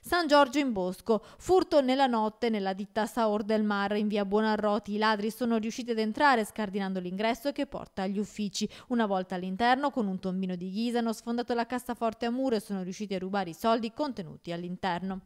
San Giorgio in Bosco, furto nella notte nella ditta Saor del Mar in via Buonarroti. I ladri sono riusciti ad entrare scardinando l'ingresso che porta agli uffici. Una volta all'interno, con un tombino di ghisa, hanno sfondato la cassaforte a muro e sono riusciti a rubare i soldi contenuti all'interno.